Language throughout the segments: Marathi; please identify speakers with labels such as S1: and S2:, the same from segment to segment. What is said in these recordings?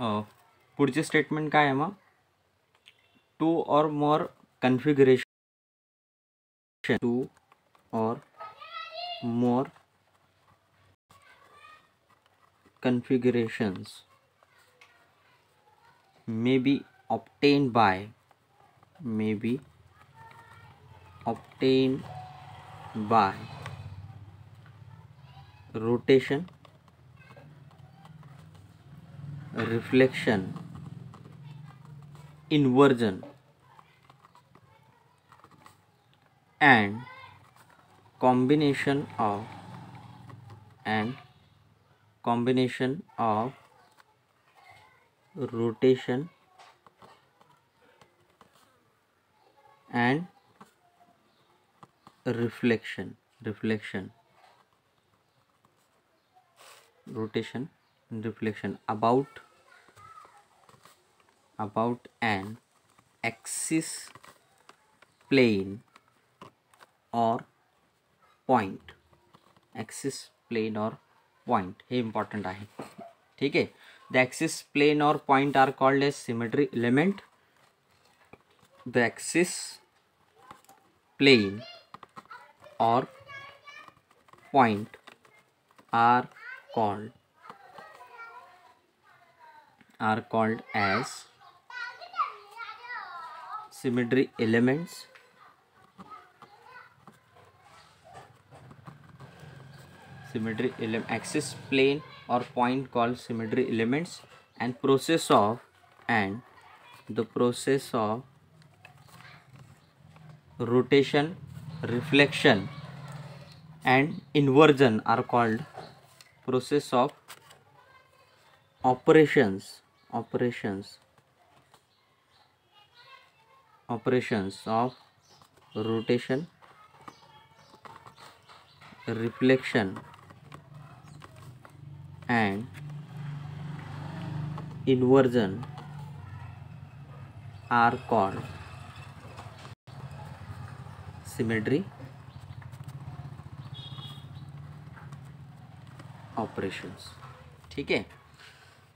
S1: पुढचे स्टेटमेंट काय आहे मग to or more configuration two or more configurations may be obtained by may be obtained by rotation reflection inversion and combination of and combination of rotation and reflection reflection rotation reflection about about an axis plane or point axis plane or point हे इम्पॉर्टंट आहे ठीक आहे the axis plane or point are called as symmetry element the axis plane or point are called are called as symmetry elements symmetry element axis plane or point called symmetry elements and process of and the process of rotation reflection and inversion are called process of operations operations operations of rotation reflection and inversion are called symmetry operations ठीक आहे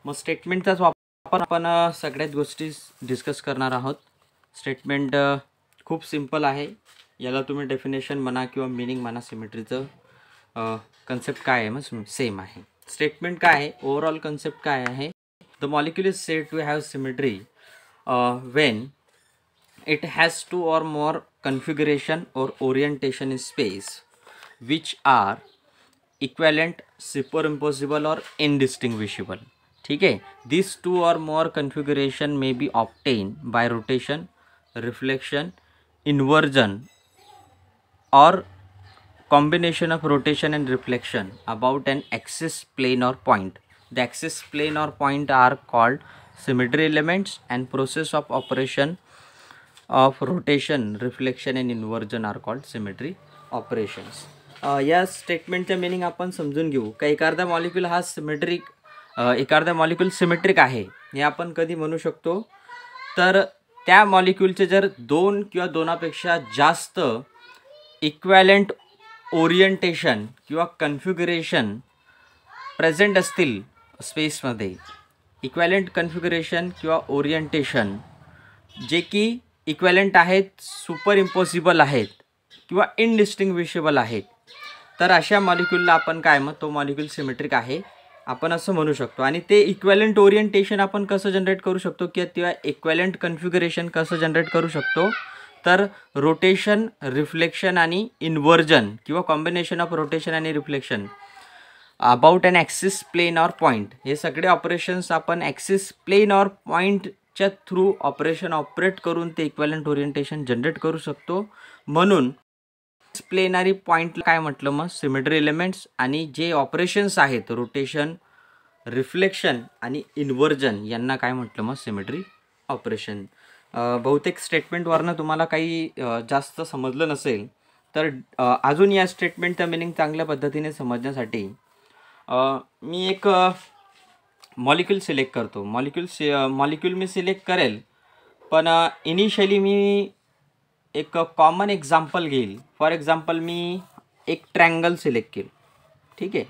S1: मग स्टेटमेंटचाच वापर आपण आपण सगळ्याच गोष्टी डिस्कस करणार आहोत स्टेटमेंट खूप सिम्पल आहे याला तुम्ही डेफिनेशन म्हणा किंवा मिनिंग म्हणा सिमेट्रीचं कन्सेप्ट काय आहे मग सेम आहे स्टेटमेंट काय आहे ओव्हरऑल कन्सेप्ट काय आहे the molecule is set to have symmetry when it has two or more configuration or orientation in space which are equivalent super impossible or indistinguishable ठीक आहे this two or more configuration may be obtain by rotation reflection inversion or combination of rotation and reflection about an axes plane or point the axes plane or point are called symmetry elements and process of operation of rotation reflection and inversion are called symmetry operations या स्टेटमेंटचं मिनिंग आपण समजून घेऊ काही एखादा मॉलिक्युल हा सिमेट्रिक एखादा मॉलिक्यूल सिमेट्रिक आहे हे आपण कधी म्हणू शकतो तर त्या मॉलिक्यूलचे जर दोन किंवा दोनापेक्षा जास्त इक्वॅलंट ओरिएंटेशन किंवा कन्फ्युगरेशन प्रेझेंट असतील स्पेसमध्ये इक्वॅलंट कन्फ्युगरेशन किंवा ओरिएंटेशन जे की इक्वॅलंट आहेत सुपर इम्पॉसिबल आहेत किंवा इनडिस्टिंग्विशेबल आहेत तर अशा मॉलिक्यूलला आपण काय मग तो मॉलिक्यूल सिमेट्रिक आहे आपण असं म्हणू शकतो आणि ते इक्वॅलंट ओरिएंटेशन आपण कसं जनरेट करू शकतो किंवा इक्वॅलंट कन्फ्युगरेशन कसं जनरेट करू शकतो तर रोटेशन रिफ्लेक्शन आणि इन्व्हर्जन किंवा कॉम्बिनेशन ऑफ रोटेशन आणि reflection about an axis plane or point हे सगळे ऑपरेशन्स आपण ॲक्सिस प्लेन ऑर पॉईंटच्या थ्रू ऑपरेशन ऑपरेट करून ते इक्वॅलंट ओरिएंटेशन जनरेट करू शकतो म्हणून प्लेनरी पॉइंट काय म्हटलं मग सिमेट्री एलिमेंट्स आणि जे ऑपरेशन्स आहेत रोटेशन रिफ्लेक्शन आणि इन्व्हर्जन यांना काय म्हटलं मग सिमेट्री ऑपरेशन बहुतेक स्टेटमेंटवरनं तुम्हाला काही जास्त समजलं नसेल तर अजून या स्टेटमेंटचं मिनिंग चांगल्या पद्धतीने समजण्यासाठी मी एक मॉलिक्यूल सिलेक्ट करतो मॉलिक्यूल सि मॉलिक्यूल मी सिलेक्ट करेल पण इनिशियली मी एक कॉमन एक्झाम्पल घेईल फॉर एक्झाम्पल मी एक ट्रँगल सिलेक्ट केलं ठीक आहे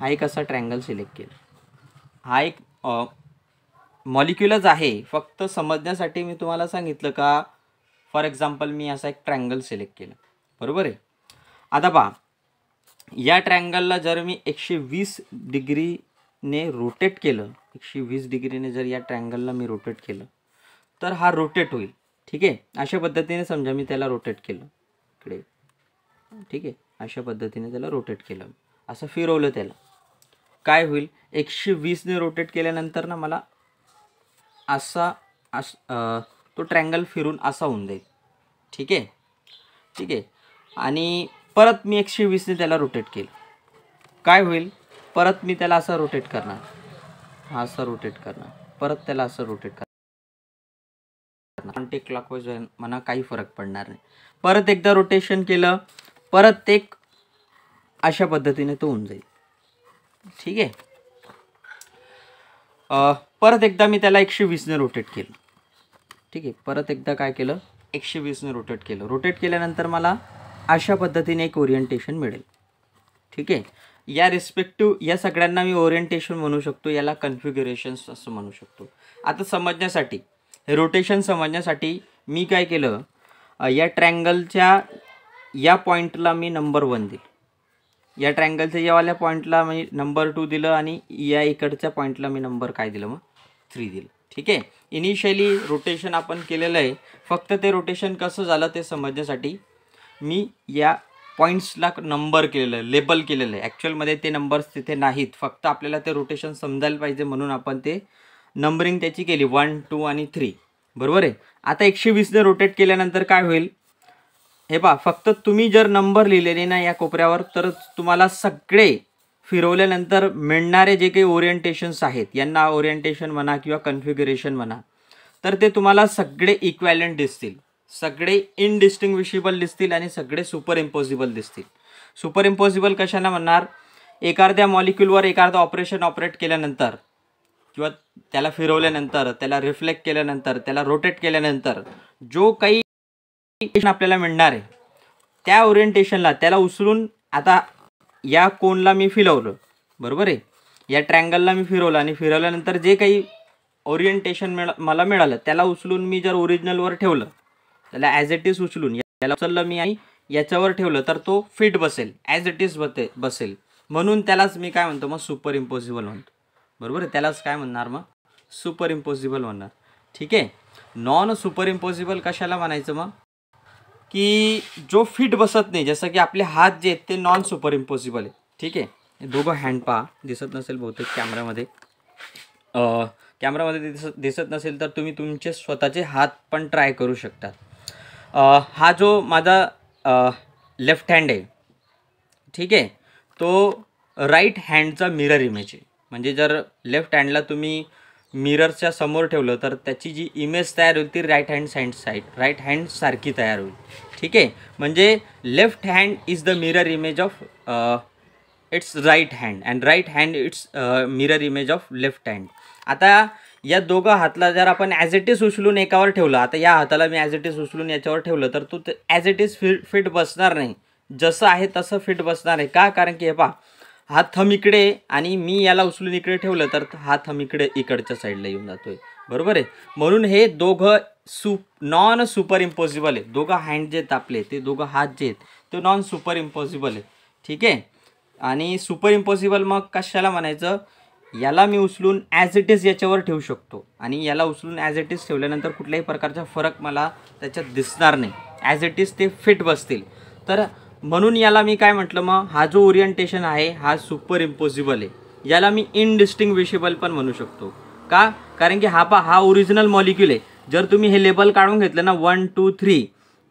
S1: हा एक असा ट्रँगल सिलेक्ट केला हा एक मॉलिक्युलच आहे फक्त समजण्यासाठी मी तुम्हाला सांगितलं का फॉर एक्झाम्पल मी असा एक ट्रँगल सिलेक्ट केलं बरोबर आहे आता पहा या ट्रँगलला जर मी एकशे वीस डिग्रीने रोटेट केलं एकशे वीस डिग्रीने जर या ट्रँगलला मी रोटेट केलं तर हा रोटेट होईल ठीक आहे अशा पद्धतीने समजा मी त्याला रोटेट केलं इकडे ठीक आहे अशा पद्धतीने त्याला रोटेट केलं असं फिरवलं त्याला काय होईल एकशे वीसने रोटेट केल्यानंतर ना मला असा अस तो ट्रँगल फिरून असा होऊन जाईल ठीक आहे ठीक आहे आणि परत मी एकशे वीसने त्याला रोटेट केलं काय होईल परत मी त्याला असं रोटेट करणार असं रोटेट करणार परत त्याला असं रोटेट करणार कॉन्टेक्ट क्लॉकवाईज म्हणा काही फरक पडणार नाही परत एकदा रोटेशन केलं परत एक अशा पद्धतीने तो होऊन जाईल ठीक आहे परत एकदा मी त्याला एकशे वीसने रोटेट केलं ठीक आहे परत एकदा काय केलं एकशे वीसने रोटेट केलं रोटेट केल्यानंतर मला अशा पद्धतीने एक ओरिएंटेशन मिळेल ठीक आहे या रिस्पेक्टिव्ह या सगळ्यांना मी ओरिएंटेशन म्हणू शकतो याला कन्फिग्युरेशन्स असं म्हणू शकतो आता समजण्यासाठी रोटेशन समजण्यासाठी मी काय केलं या ट्रँगलच्या या पॉईंटला मी नंबर वन देईल या ट्रँगलच्या यावाल्या पॉईंटला मी नंबर टू दिलं आणि या इकडच्या पॉईंटला मी नंबर काय दिलं मग थ्री दिलं ठीक आहे इनिशियली रोटेशन आपण केलेलं आहे फक्त ते रोटेशन कसं झालं ते समजण्यासाठी मी या पॉईंट्सला नंबर केलेलं आहे लेबल केलेलं आहे ॲक्च्युअलमध्ये ते नंबर्स तिथे नाहीत फक्त आपल्याला ते रोटेशन समजायला पाहिजे म्हणून आपण ते नंबरिंग त्याची केली वन टू आणि थ्री बरोबर आहे आता एकशे वीसने रोटेट केल्यानंतर काय होईल हे पहा फक्त तुम्ही जर नंबर लिहिलेले ना या कोपऱ्यावर तर तुम्हाला सगळे फिरवल्यानंतर मिळणारे जे काही ओरिएंटेशन्स आहेत यांना ओरिएंटेशन म्हणा किंवा कन्फ्युगरेशन म्हणा तर ते तुम्हाला सगळे इक्वॅलंट दिसतील सगळे इनडिस्टिंग्विशिबल दिसतील आणि सगळे सुपर इम्पॉसिबल दिसतील सुपर इम्पॉसिबल कशाला म्हणणार एखाद्या मॉलिक्यूलवर एखादं ऑपरेशन ऑपरेट केल्यानंतर किंवा त्याला फिरवल्यानंतर त्याला रिफ्लेक्ट केल्यानंतर त्याला रोटेट केल्यानंतर जो काही आपल्याला मिळणार आहे त्या ओरिएंटेशनला त्याला उचलून आता या कोनला मी फिरवलं बरोबर आहे या ट्रँगलला मी फिरवलं आणि फिरवल्यानंतर जे काही ओरिएंटेशन मिळा मला मिळालं त्याला उचलून मी जर ओरिजिनलवर ठेवलं त्याला ॲज इट इज उचलून याला उचललं मी आणि याच्यावर ठेवलं तर तो फिट बसेल ॲज इट इज बते बसेल म्हणून त्यालाच मी काय म्हणतो मग सुपर इम्पॉसिबल म्हणतो बरोबर आहे त्यालाच काय म्हणणार मग सुपर इम्पॉसिबल म्हणणार ठीक आहे नॉन सुपर इम्पॉसिबल कशाला म्हणायचं मग की जो फिट बसत नाही जसं की आपले हात जे आहेत ते नॉन सुपर इम्पॉसिबल आहे ठीक आहे दोघं हँड पहा दिसत नसेल बहुतेक कॅमेरामध्ये कॅमेरामध्ये दिसत दिसत नसेल तर तुम्ही तुमचे स्वतःचे हात पण ट्राय करू शकतात हा जो माझा लेफ्ट हँड आहे ठीक आहे तो राईट हँडचा मिरर इमेज आहे म्हणजे जर लेफ्ट हँडला तुम्ही मिररच्या समोर ठेवलं तर त्याची जी इमेज तयार होईल ती right hand side side right hand सारखी तयार होईल ठीक आहे म्हणजे left hand is the mirror image of its right hand and right hand its mirror image of left hand आता या दोघं हातला जर आपण ॲज इट इज उचलून एकावर ठेवलं आता या हाताला मी ॲज इट इज उचलून याच्यावर ठेवलं तर तो as it is fit fit बसणार नाही जसं आहे तसं फिट बसणार आहे का कारण की हे पहा हा थम इकडे आणि मी याला उचलून इकडे ठेवलं तर हा थम इकडे इकडच्या साईडला येऊन जातोय बरोबर आहे म्हणून हे दोघं सु नॉन सुपर इम्पॉसिबल आहे दोघं हँड जे तापले ते दोघं हात जे आहेत ते नॉन सुपर इम्पॉसिबल आहे ठीक आहे आणि सुपर इम्पॉसिबल मग कशाला म्हणायचं याला मी उचलून ॲज इट इज याच्यावर ठेवू शकतो आणि याला उचलून ॲज इट इज ठेवल्यानंतर कुठल्याही प्रकारचा फरक मला त्याच्यात दिसणार नाही ॲज इट इज ते फिट बसतील तर म्हणून याला मी काय म्हटलं मग हा जो ओरिएंटेशन आहे हा सुपर इम्पॉसिबल आहे याला मी इनडिस्टिंग्विशेबल पण म्हणू शकतो का कारण की हा पा हा ओरिजिनल मॉलिक्यूल आहे जर तुम्ही हे लेबल काढून घेतलं ना वन टू थ्री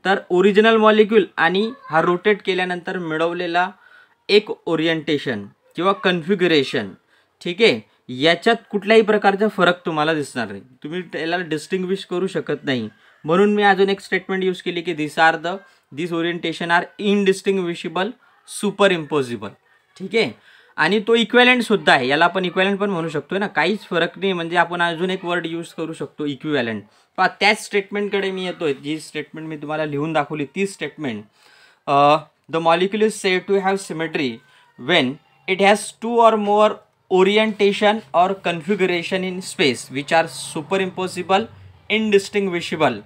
S1: तर ओरिजिनल मॉलिक्यूल आणि हा रोटेट केल्यानंतर मिळवलेला एक ओरिएंटेशन किंवा कन्फिग्युरेशन ठीक आहे याच्यात कुठल्याही प्रकारचा फरक तुम्हाला दिसणार नाही तुम्ही त्याला डिस्टिंग्विश करू शकत नाही म्हणून मी अजून एक स्टेटमेंट यूज केली की this are the this orientation are indistinguishable super impossible ठीक आहे आणि तो इक्वॅलंटसुद्धा आहे याला आपण इक्वेलंट पण म्हणू शकतो ना काहीच फरक नाही म्हणजे आपण अजून एक वर्ड यूज करू शकतो इक्विवॅलंट पा त्याच स्टेटमेंटकडे मी येतोय जी स्टेटमेंट मी तुम्हाला लिहून दाखवली ती statement the molecule is said to have symmetry when it has two or more orientation or configuration in space which are super impossible indistinguishable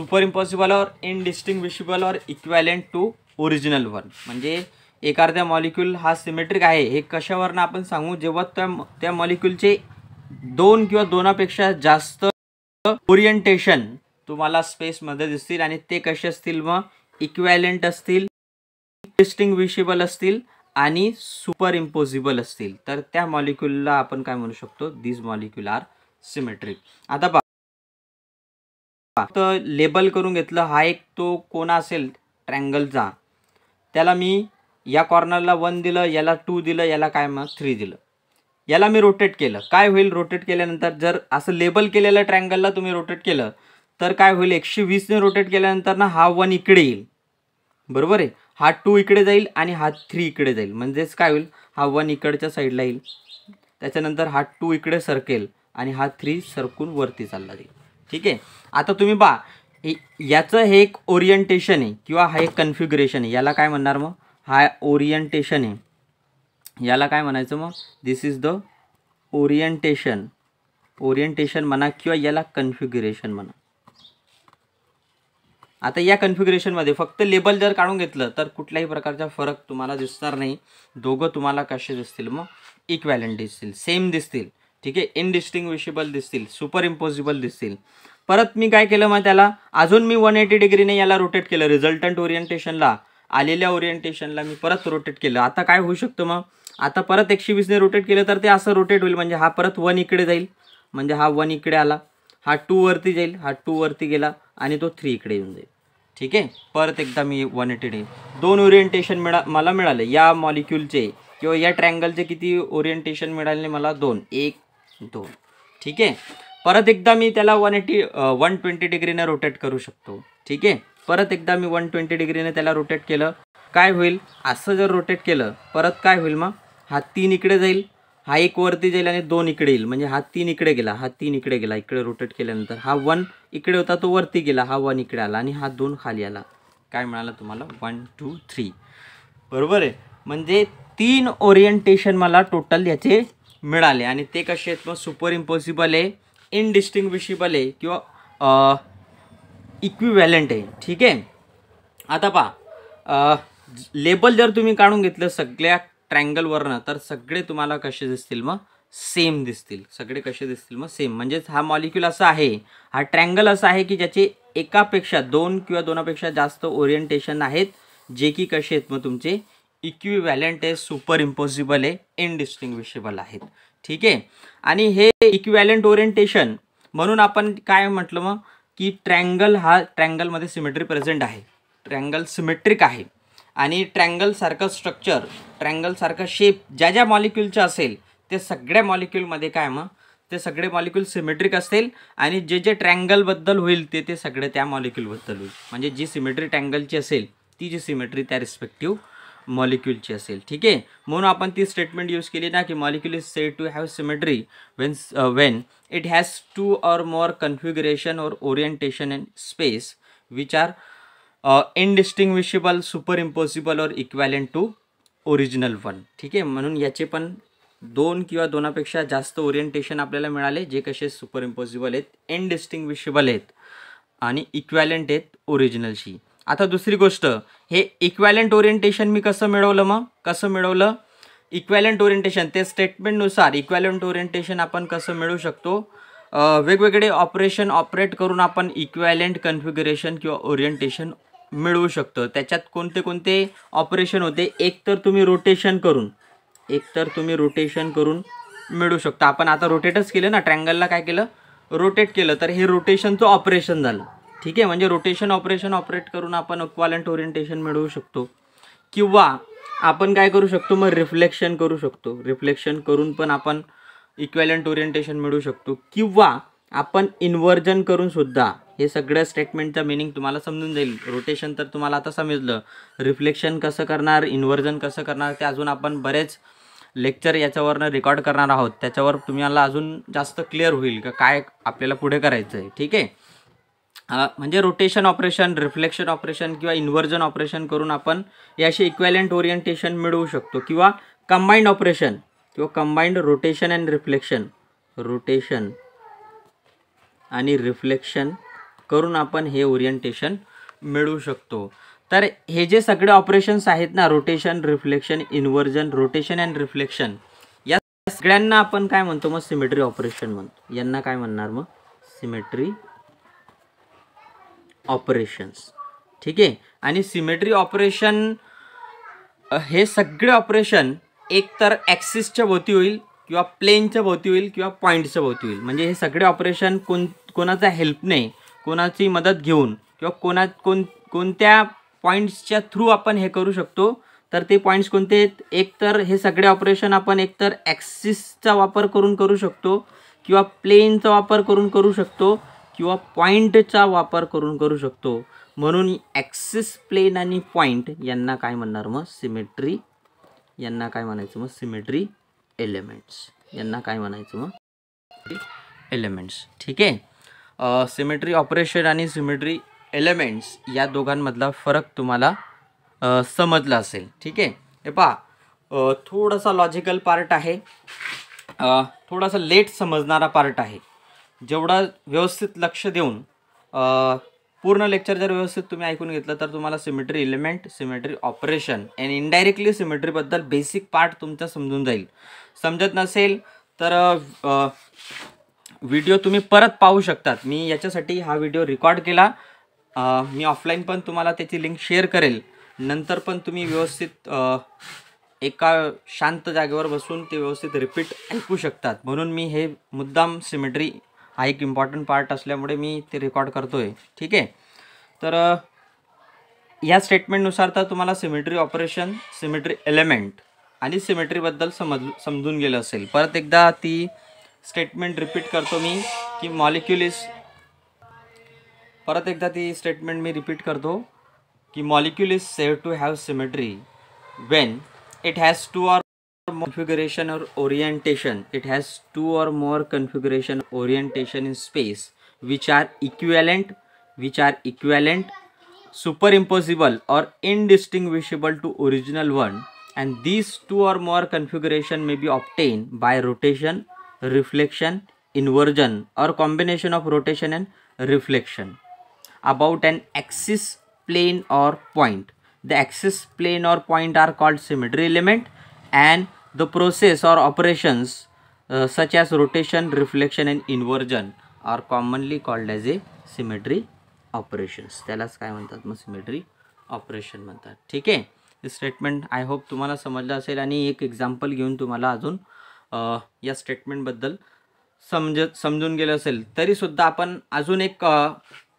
S1: super impossible or indistinguishable और इक्वॅलेंट टू ओरिजिनल वन म्हणजे एक अर्ध्या मॉलिक्यूल हा सिमेट्रिक आहे हे कशावरनं आपण सांगू जेव्हा त्या त्या मॉलिक्यूलचे दोन किंवा दोनापेक्षा जास्त ओरिएंटेशन तुम्हाला स्पेसमध्ये दिसतील आणि ते कसे असतील मग इक्वॅलेंट असतील डिस्टिंग्विशिबल असतील आणि सुपर इम्पॉसिबल असतील तर त्या मॉलिक्यूलला आपण काय म्हणू शकतो दीज मॉलिक्युल आर सिमेट्रिक आता तर लेबल करून घेतलं हा एक तो कोणा असेल ट्रँगलचा त्याला मी या कॉर्नरला वन दिलं याला टू दिलं याला काय मग थ्री दिलं याला मी रोटेट केलं काय होईल रोटेट केल्यानंतर जर असं लेबल केलेलं ट्रँगलला तुम्ही रोटेट केलं तर काय होईल एकशे वीसने रोटेट केल्यानंतर ना हा वन इकडे येईल बरोबर आहे हा टू इकडे जाईल आणि हा थ्री इकडे जाईल म्हणजेच काय होईल हा वन इकडच्या साईडला येईल त्याच्यानंतर हा टू इकडे सरकेल आणि हा थ्री सरकून वरती चालला जाईल ठीक आहे आता तुम्ही पहा याचं हे एक ओरिएंटेशन आहे किंवा हा एक कन्फ्युगरेशन आहे याला काय म्हणणार मग हा ओरिएंटेशन आहे याला काय म्हणायचं मग this is the orientation orientation म्हणा किंवा याला कन्फ्युगरेशन म्हणा आता या कन्फ्युगरेशनमध्ये फक्त लेबल जर काढून घेतलं तर कुठल्याही प्रकारचा फरक तुम्हाला दिसणार नाही दोघं तुम्हाला कसे दिसतील मग इक्वॅलेंट दिसतील सेम दिसतील ठीक आहे इनडिस्टिंग्विशेबल दिसतील सुपर इम्पॉसिबल दिसतील परत मी काय केलं मग त्याला अजून मी वन एटी डिग्रीने याला रोटेट केलं रिझल्टंट ओरिएंटेशनला आलेल्या ओरिएंटेशनला मी परत रोटेट केलं आता काय होऊ शकतं मग आता परत एकशे वीसने रोटेट केलं तर ते असं रोटेट होईल म्हणजे हा परत वन इकडे जाईल म्हणजे हा वन इकडे आला हा टूवरती जाईल हा टूवरती गेला आणि तो थ्री इकडे येऊन जाईल ठीक आहे परत एकदा मी वन एटी डिग्री दोन ओरिएंटेशन मिळा मला मिळालं या मॉलिक्यूलचे किंवा या ट्रँगलचे किती ओरिएंटेशन मिळाले मला दोन एक दोन ठीक आहे परत एकदा मी त्याला वन एटी वन ट्वेंटी डिग्रीने रोटेट करू शकतो ठीक आहे परत एकदा मी वन ट्वेंटी डिग्रीने त्याला रोटेट केलं काय होईल असं जर रोटेट केलं परत काय होईल मग हा तीन इकडे जाईल हा एक वरती जाईल आणि दोन इकडे येईल म्हणजे हा तीन इकडे गेला हा तीन इकडे गेला इकडे रोटेट केल्यानंतर हा वन इकडे होता तो वरती गेला हा वन इकडे आला आणि हा दोन खाली आला काय मिळालं तुम्हाला वन टू थ्री बरोबर आहे म्हणजे तीन ओरिएंटेशन मला टोटल याचे मिळाले आणि ते कसे आहेत मग सुपर इम्पॉसिबल आहे इनडिस्टिंग्विशिबल आहे किंवा इक्विव्हॅलेंट आहे ठीक आहे आता पहा लेबल जर तुम्ही काढून घेतलं सगळ्या ट्रँगलवरनं तर सगळे तुम्हाला कसे दिसतील मग सेम दिसतील सगळे कसे दिसतील मग सेम म्हणजेच हा मॉलिक्यूल असा आहे हा ट्रँगल असा आहे की ज्याचे एकापेक्षा दोन किंवा दोनापेक्षा जास्त ओरिएंटेशन आहेत जे की कसे आहेत मग तुमचे इक्विव्हॅलेंट आहे सुपर इम्पॉसिबल आहे इनडिस्टिंग्विशेबल आहेत ठीक आहे आणि हे इक्विवॅलेंट ओरिएंटेशन म्हणून आपण काय म्हटलं मग की ट्रँगल हा ट्रँगलमध्ये सिमेट्री प्रेझेंट आहे ट्रँगल सिमेट्रिक आहे आणि ट्रँगलसारखं स्ट्रक्चर ट्रँगलसारखं शेप ज्या ज्या मॉलिक्युलचं असेल ते सगळ्या मॉलिक्युलमध्ये काय मग ते सगळे मॉलिक्यूल सिमेट्रिक असतील आणि जे जे ट्रँगलबद्दल होईल ते ते सगळे त्या मॉलिक्युलबद्दल होईल म्हणजे जी सिमेट्री ट्रँगलची असेल ती जी सिमेट्री त्या रिस्पेक्टिव्ह मॉलिक्युलची असेल ठीक आहे म्हणून आपण ती स्टेटमेंट यूज केली ना की molecule is said to have symmetry when when it has two or more configuration or orientation in space which are indistinguishable super impossible or equivalent to original one ठीक आहे म्हणून याचे पण दोन किंवा दोनापेक्षा जास्त ओरिएंटेशन आपल्याला मिळाले जे कसे सुपर इम्पॉसिबल आहेत इनडिस्टिंग्विशेबल आहेत आणि इक्वॅलेंट आहेत ओरिजिनलशी आता दुसरी गोष्ट हे इक्वॅलंट ओरिएंटेशन मी कसं मिळवलं मग कसं मिळवलं इक्वॅलंट ओरिएंटेशन ते स्टेटमेंटनुसार इक्वॅलंट ओरिएंटेशन आपण कसं मिळू शकतो वेगवेगळे ऑपरेशन ऑपरेट करून आपण इक्वॅलंट कन्फिगरेशन किंवा ओरिएंटेशन मिळवू शकतो त्याच्यात कोणते कोणते ऑपरेशन होते एक तर तुम्ही रोटेशन करून एक तर तुम्ही रोटेशन करून मिळू शकता आपण आता रोटेटच केलं ना ट्रँगलला काय केलं रोटेट केलं तर हे रोटेशनचं ऑपरेशन झालं ठीक आहे म्हणजे रोटेशन ऑपरेशन ऑपरेट करून आपण अक्वालंट ओरिएंटेशन मिळवू शकतो किंवा आपण काय करू शकतो मग रिफ्लेक्शन करू शकतो रिफ्लेक्शन करून पण आपण इक्वॅलंट ओरिएंटेशन मिळू शकतो किंवा आपण इन्व्हर्जन करून सुद्धा हे सगळ्या स्टेटमेंटचं मिनिंग तुम्हाला समजून जाईल रोटेशन तर तुम्हाला आता समजलं रिफ्लेक्शन कसं करणार इन्व्हर्जन कसं करणार ते अजून आपण बरेच लेक्चर याच्यावरनं रेकॉर्ड करणार आहोत त्याच्यावर तुम्हाला अजून जास्त क्लिअर होईल का काय आपल्याला पुढे करायचं आहे ठीक आहे म्हणजे रोटेशन ऑपरेशन रिफ्लेक्शन ऑपरेशन किंवा इन्व्हर्जन ऑपरेशन करून आपण याशी इक्वॅलंट ओरिएंटेशन मिळवू शकतो किंवा कंबाईंड ऑपरेशन किंवा combined rotation and reflection rotation आणि रिफ्लेक्शन करून आपण हे ओरिएंटेशन मिळवू शकतो तर हे जे सगळे ऑपरेशन्स आहेत ना rotation reflection inversion rotation and reflection या सगळ्यांना आपण काय म्हणतो मग सिमेट्री ऑपरेशन म्हणतो यांना काय म्हणणार मग सिमेट्री ऑपरेशन्स ठीक आहे आणि सिमेट्री ऑपरेशन हे सगळे ऑपरेशन एकतर ॲक्सिसच्या भोवती होईल किंवा प्लेनच्या भोवती होईल किंवा पॉईंटच्या भोवती होईल म्हणजे हे सगळे ऑपरेशन कोण कोणाचा हेल्पने कोणाची मदत घेऊन किंवा कोणा कोण कोणत्या पॉईंट्सच्या थ्रू आपण हे करू शकतो तर ते पॉईंट्स कोणते एकतर हे सगळे ऑपरेशन आपण एकतर ॲक्सिसचा वापर करून करू शकतो किंवा प्लेनचा वापर करून करू शकतो किंवा पॉईंटचा वापर करून करू शकतो म्हणून ॲक्सिस प्लेन आणि पॉईंट यांना काय म्हणणार मग सिमेट्री यांना काय म्हणायचं मग सिमेट्री एलिमेंट्स यांना काय म्हणायचं मग एलिमेंट्स ठीक आहे सिमेट्री ऑपरेशन आणि सिमेट्री एलिमेंट्स या दोघांमधला फरक तुम्हाला समजला असेल ठीक आहे हे पहा थोडासा लॉजिकल पार्ट आहे थोडासा लेट समजणारा पार्ट आहे जेवढा व्यवस्थित लक्ष देऊन पूर्ण लेक्चर जर व्यवस्थित तुम्ही ऐकून घेतलं तर तुम्हाला symmetry element symmetry operation and indirectly सिमेट्रीबद्दल बेसिक पार्ट तुमचा समजून जाईल समजत नसेल तर व्हिडिओ तुम्ही परत पाहू शकतात मी याच्यासाठी हा व्हिडिओ रेकॉर्ड केला मी ऑफलाईन पण तुम्हाला त्याची लिंक शेअर करेल नंतर पण तुम्ही व्यवस्थित एका शांत जागेवर बसून ते व्यवस्थित रिपीट ऐकू शकतात म्हणून मी हे मुद्दाम सिमेट्री हा एक इम्पॉर्टंट पार्ट असल्यामुळे मी ते रेकॉर्ड करतो आहे ठीक आहे तर या स्टेटमेंटनुसार तर तुम्हाला सिमेट्री ऑपरेशन सिमेट्री एलिमेंट आणि सिमेट्रीबद्दल समज समजून गेलं असेल परत एकदा ती स्टेटमेंट रिपीट करतो मी की मॉलिक्युल इज परत एकदा ती स्टेटमेंट मी रिपीट करतो की molecule is save to have symmetry when it has two or configuration or orientation it has two or more configuration orientation in space which are equivalent which are equivalent superimposable or indistinguishable to original one and these two or more configuration may be obtained by rotation reflection inversion or combination of rotation and reflection about an axis plane or point the axis plane or point are called symmetry element and the process or operations such as rotation reflection and inversion are commonly called as a symmetry operations त्यालाच काय म्हणतात मग सिमेट्री ऑपरेशन म्हणतात ठीक आहे स्टेटमेंट आय होप तुम्हाला समजलं असेल आणि एक एक्झाम्पल घेऊन तुम्हाला अजून uh, या स्टेटमेंटबद्दल समज समजून गेलं असेल तरीसुद्धा आपण अजून एक uh,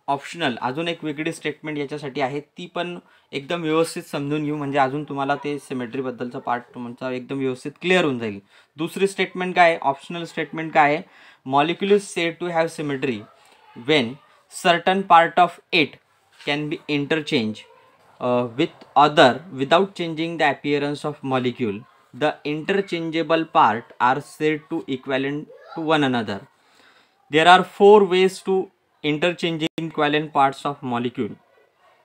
S1: ऑप्शनल अजून एक वेगळी स्टेटमेंट याच्यासाठी आहे ती पण एकदम व्यवस्थित समजून घेऊ म्हणजे अजून तुम्हाला ते सिमेट्रीबद्दलचा पार्ट तुमचा एकदम व्यवस्थित क्लिअर होऊन जाईल दुसरी स्टेटमेंट काय आहे ऑप्शनल स्टेटमेंट काय आहे molecule said to have symmetry when certain part of it can be interchange with other without changing the appearance of molecule the interchangeable part are said to equivalent to one another there are four ways to interchanging covalent parts of molecule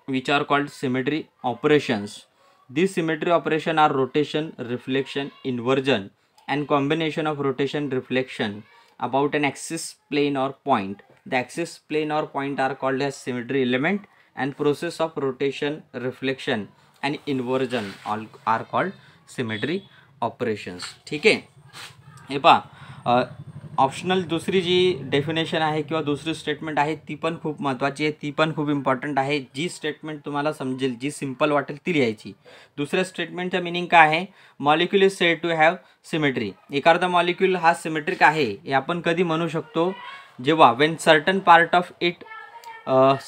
S1: which are called symmetry operations. These symmetry operation are rotation, reflection, inversion and combination of rotation, reflection about an axis plane or point. The axis plane or point are called as symmetry element and process of rotation, reflection and inversion all are called symmetry operations. ठीक है ये पा ऑप्शनल दुसरी जी डेफिनेशन आहे किंवा दुसरी स्टेटमेंट आहे ती पण खूप महत्त्वाची आहे ती पण खूप इम्पॉर्टंट आहे जी स्टेटमेंट तुम्हाला समजेल जी सिम्पल वाटेल ती लिहायची दुसऱ्या स्टेटमेंटचा मिनिंग काय आहे molecule is said to have symmetry एखादा मॉलिक्युल हा सिमेट्रिक आहे हे आपण कधी म्हणू शकतो जेव्हा when certain part of it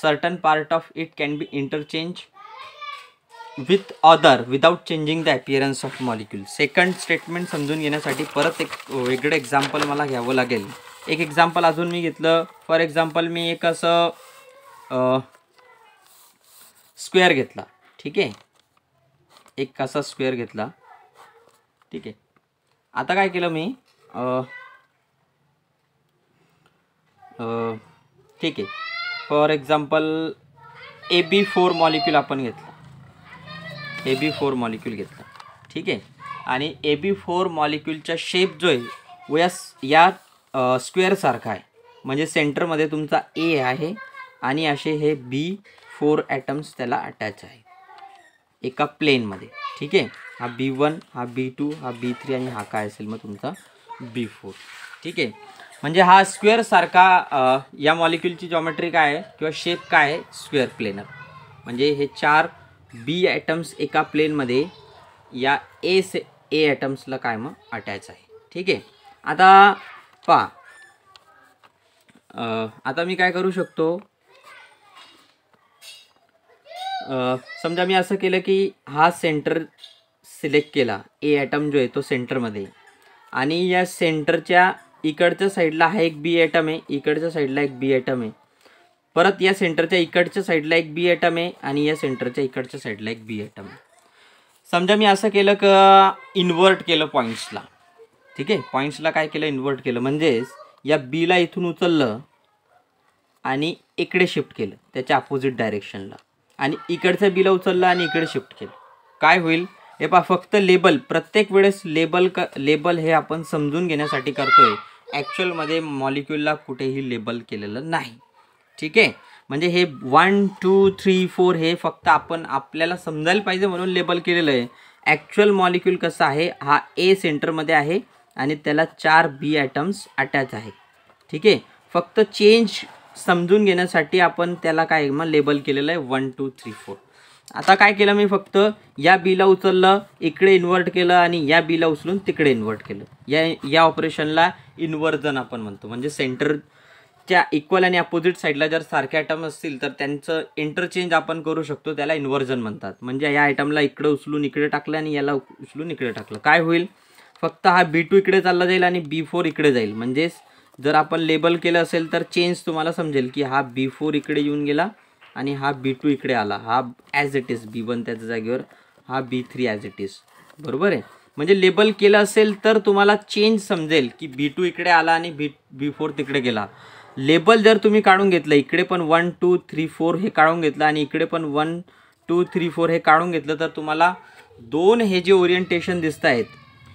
S1: certain part of it can be interchange with other without changing the appearance of molecule second statement समजून घेण्यासाठी परत एक वेगळं एक्झाम्पल मला घ्यावं लागेल एक एक्झाम्पल अजून मी घेतलं फॉर एक्झाम्पल मी एक असं स्क्वेअर घेतला ठीक आहे एक असा स्क्वेअर घेतला ठीक आहे आता काय केलं मी ठीक आहे for example A B four molecule आपण घेतलं ए बी फोर मॉलिक्यूल घेतला ठीक आहे आणि ए बी फोर मॉलिक्यूलचा शेप जो आहे व या या स्क्वेअरसारखा आहे म्हणजे सेंटरमध्ये तुमचा ए आहे आणि असे हे बी फोर ॲटम्स त्याला अटॅच आहे एका प्लेनमध्ये ठीक आहे हा बी वन हा बी टू हा बी थ्री आणि हा काय असेल मग तुमचा बी फोर ठीक आहे म्हणजे हा स्क्वेअरसारखा या मॉलिक्यूलची जॉमेट्री काय आहे किंवा शेप काय आहे स्क्वेअर प्लेनर म्हणजे हे चार बी ॲटम्स एका प्लेनमध्ये या ए से ए ॲटम्सला काय मग अटॅच आहे ठीक आहे आता पा आता मी काय करू शकतो समजा मी असं केलं की हा सेंटर सिलेक्ट केला ए ॲटम जो आहे तो सेंटरमध्ये आणि या सेंटरच्या इकडच्या साईडला हा एक बी ॲटम आहे इकडच्या साईडला एक बी ॲटम आहे परत या सेंटरच्या इकडच्या साईडला एक बी ॲटम आहे आणि या सेंटरच्या इकडच्या साईडला एक बी ॲटम आहे समजा मी असं केलं की इन्व्हर्ट केलं पॉईंट्सला ठीक आहे पॉईंट्सला काय केलं इन्व्हर्ट केलं म्हणजेच या बीला इथून उचललं आणि इकडे शिफ्ट केलं त्याच्या अपोजिट डायरेक्शनला आणि इकडच्या बीला उचललं आणि इकडे शिफ्ट केलं काय होईल हे पहा फक्त लेबल प्रत्येक वेळेस लेबल क लेबल हे आपण समजून घेण्यासाठी करतोय ॲक्च्युअलमध्ये मॉलिक्युलला कुठेही लेबल केलेलं नाही ठीक आहे म्हणजे हे वन टू थ्री फोर हे फक्त आपण आपल्याला समजायला पाहिजे म्हणून लेबल केलेलं आहे ॲक्च्युअल मॉलिक्यूल कसं आहे हा ए सेंटरमध्ये आहे आणि त्याला चार बी ॲटम्स अटॅच आहे ठीक आहे फक्त चेंज समजून घेण्यासाठी आपण त्याला काय मग लेबल केलेलं आहे वन टू थ्री फोर आता काय केलं मी फक्त या बीला उचललं इकडे इन्व्हर्ट केलं आणि या बीला उचलून तिकडे इन्व्हर्ट केलं या या ऑपरेशनला इन्व्हर्जन आपण म्हणतो म्हणजे सेंटर च्या इक्वल आणि अपोजिट साईडला जर सारखे आयटम असतील तर त्यांचं इंटरचेंज आपण करू शकतो त्याला इन्व्हर्जन म्हणतात म्हणजे या आयटमला इकडे उचलून इकडे टाकलं आणि याला उचलून इकडे टाकलं काय होईल फक्त हा बी टू इकडे चालला जाईल आणि बी फोर इकडे जाईल म्हणजेच जर आपण लेबल केलं असेल तर चेंज तुम्हाला समजेल की हा बी फोर इकडे येऊन गेला आणि हा बी टू इकडे आला हा as it is B one त्याच्या जागेवर हा B three as it is बरोबर आहे म्हणजे लेबल केलं असेल तर तुम्हाला चेंज समजेल की बी टू इकडे आला आणि बी बी फोर तिकडे गेला लेबल जर तुम्ही काढून घेतलं इकडे पण वन टू थ्री फोर हे काढून घेतलं आणि इकडे पण वन टू थ्री फोर हे काढून घेतलं तर तुम्हाला दोन हे जे ओरिएंटेशन दिसत आहेत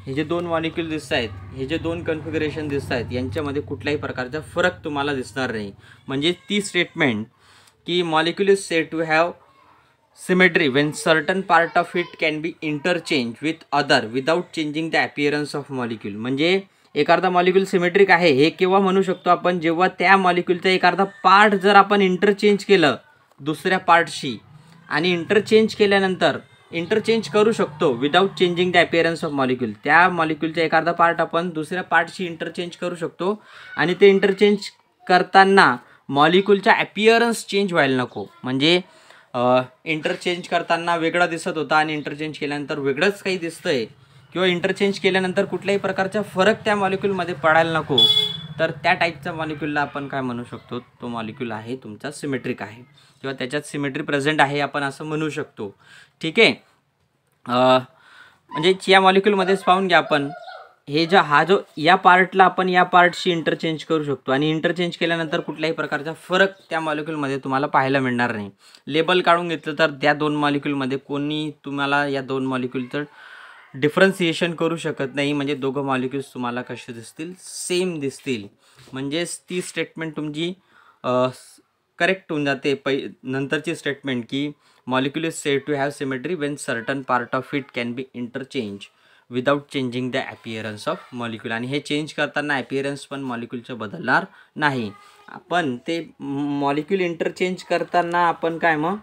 S1: हे जे दोन मॉलिक्युल दिसत आहेत हे जे दोन कन्फिगरेशन दिसत आहेत यांच्यामध्ये कुठल्याही प्रकारचा फरक तुम्हाला दिसणार नाही म्हणजे ती स्टेटमेंट की molecule is set to have symmetry when certain part of it can be interchange with other without changing the appearance of molecule म्हणजे एखादा मॉलिक्यूल सिमेट्रिक आहे हे केव्हा म्हणू शकतो आपण जेव्हा त्या मॉलिक्यूलचा एखादा पार्ट जर आपण इंटरचेंज केलं दुसऱ्या पार्टशी आणि इंटरचेंज केल्यानंतर इंटरचेंज करू शकतो without changing the appearance of molecule त्या मॉलिक्यूलचा एखादा पार्ट आपण दुसऱ्या पार्टशी इंटरचेंज करू शकतो आणि ते इंटरचेंज करताना मॉलिक्यूलचा अपिअरन्स चेंज व्हायला नको म्हणजे इंटरचेंज करताना वेगळा दिसत होता आणि इंटरचेंज केल्यानंतर वेगळंच काही दिसतंय किंवा इंटरचेंज केल्यानंतर कुठल्याही प्रकारचा फरक त्या मॉलिक्युलमध्ये पडायला नको तर त्या टाईपचा मॉलिक्युलला आपण काय म्हणू शकतो तो मॉलिक्यूल आहे तुमचा सिमेट्रिक आहे किंवा त्याच्यात सिमेट्री प्रेझेंट आहे आपण असं म्हणू शकतो ठीक आहे म्हणजे या मॉलिक्युलमध्येच पाहून घ्या आपण हे ज्या हा जो या पार्टला आपण या पार्टशी इंटरचेंज करू शकतो आणि इंटरचेंज केल्यानंतर कुठल्याही प्रकारचा फरक त्या मॉलिक्युलमध्ये तुम्हाला पाहायला मिळणार नाही लेबल काढून घेतलं तर त्या दोन मॉलिक्युलमध्ये कोणी तुम्हाला या दोन मॉलिक्युलचं डिफरन्सिएशन करू शकत नाही म्हणजे दोघं मॉलिक्युल्स तुम्हाला कसे दिसतील सेम दिसतील म्हणजेच ती स्टेटमेंट तुमची करेक्ट होऊन जाते पै नंतरची स्टेटमेंट की molecule is said to have symmetry when certain part of it can be interchange without changing the appearance of molecule आणि हे चेंज करताना ॲपिअरन्स पण मॉलिक्युलचं बदलणार नाही पण ते मॉलिक्युल इंटरचेंज करताना आपण काय मग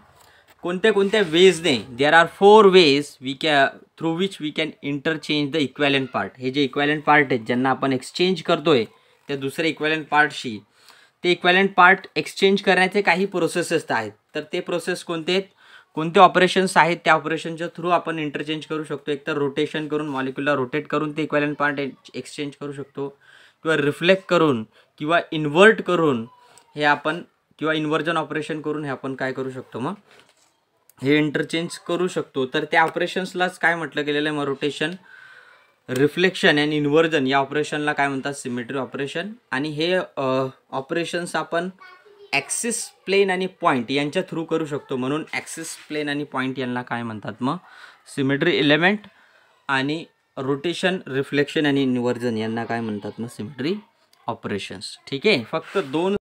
S1: कोणत्या कोणत्या वेजने there are four ways we can through which we can interchange the equivalent part हे जे इक्वॅलंट पार्ट आहेत ज्यांना आपण एक्सचेंज करतो आहे त्या दुसऱ्या इक्वॅलंट पार्टशी ते इक्वॅलंट पार्ट एक्सचेंज करण्याचे काही प्रोसेसेस आहेत तर ते प्रोसेस कोणते आहेत कोणते ऑपरेशन्स आहेत त्या ऑपरेशनच्या थ्रू आपण इंटरचेंज करू शकतो एकतर रोटेशन करून मॉलिक्युलर रोटेट करून ते इक्वॅलंट पार्ट एक्सचेंज करू शकतो किंवा रिफ्लेक्ट करून किंवा इन्व्हर्ट करून हे आपण किंवा इन्व्हर्जन ऑपरेशन करून हे आपण काय करू शकतो मग हे इंटरचेंज करू शकतो तर त्या ऑपरेशन्सलाच काय म्हटलं गेलेलं आहे मग रोटेशन रिफ्लेक्शन अँड इन्व्हर्जन या ऑपरेशनला काय म्हणतात सिमेट्री ऑपरेशन आणि हे ऑपरेशन्स आपण ॲक्सिस प्लेन आणि पॉईंट यांच्या थ्रू करू शकतो म्हणून ॲक्सिस प्लेन आणि पॉईंट यांना काय म्हणतात मग सिमेट्री एलिमेंट आणि रोटेशन रिफ्लेक्शन आणि इन्व्हर्जन यांना काय म्हणतात मग सिमेट्री ऑपरेशन्स ठीक आहे फक्त दोन